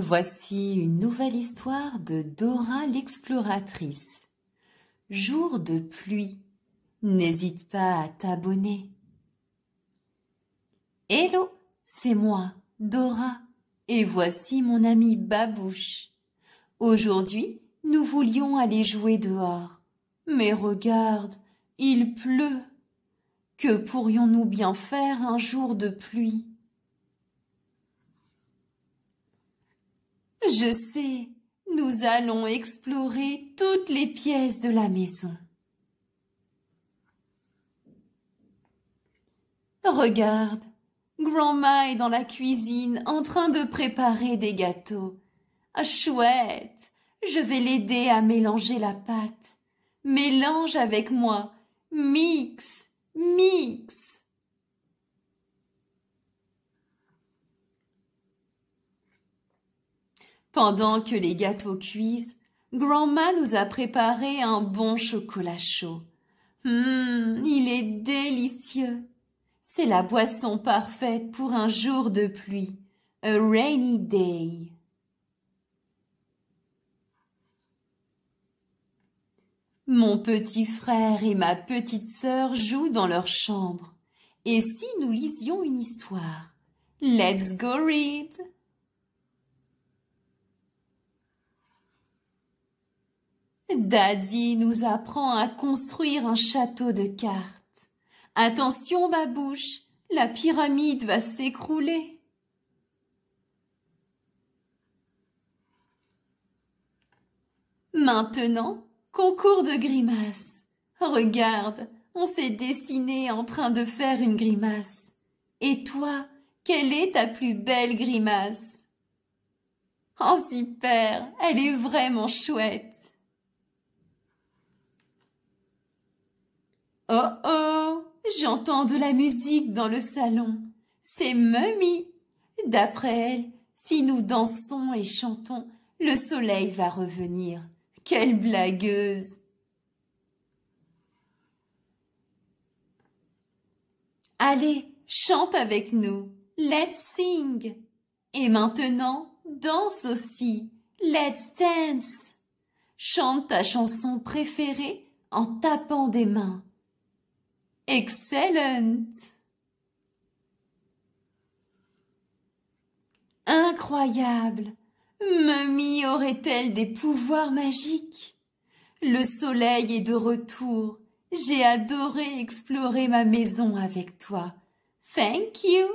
Voici une nouvelle histoire de Dora l'exploratrice. Jour de pluie. N'hésite pas à t'abonner. Hello, c'est moi, Dora, et voici mon ami Babouche. Aujourd'hui, nous voulions aller jouer dehors. Mais regarde, il pleut. Que pourrions-nous bien faire un jour de pluie Je sais, nous allons explorer toutes les pièces de la maison. Regarde, Grandma est dans la cuisine en train de préparer des gâteaux. Ah, chouette, je vais l'aider à mélanger la pâte. Mélange avec moi. Mix, mix. Pendant que les gâteaux cuisent, Grandma nous a préparé un bon chocolat chaud. Hum, il est délicieux. C'est la boisson parfaite pour un jour de pluie. A rainy day. Mon petit frère et ma petite sœur jouent dans leur chambre. Et si nous lisions une histoire? Let's go read! Daddy nous apprend à construire un château de cartes. Attention, babouche, la pyramide va s'écrouler. Maintenant, concours de grimaces. Regarde, on s'est dessiné en train de faire une grimace. Et toi, quelle est ta plus belle grimace Oh super, elle est vraiment chouette. Oh oh, j'entends de la musique dans le salon. C'est Mummy. D'après elle, si nous dansons et chantons, le soleil va revenir. Quelle blagueuse Allez, chante avec nous. Let's sing. Et maintenant, danse aussi. Let's dance. Chante ta chanson préférée en tapant des mains. Excellent. Incroyable. Mummy aurait-elle des pouvoirs magiques Le soleil est de retour. J'ai adoré explorer ma maison avec toi. Thank you.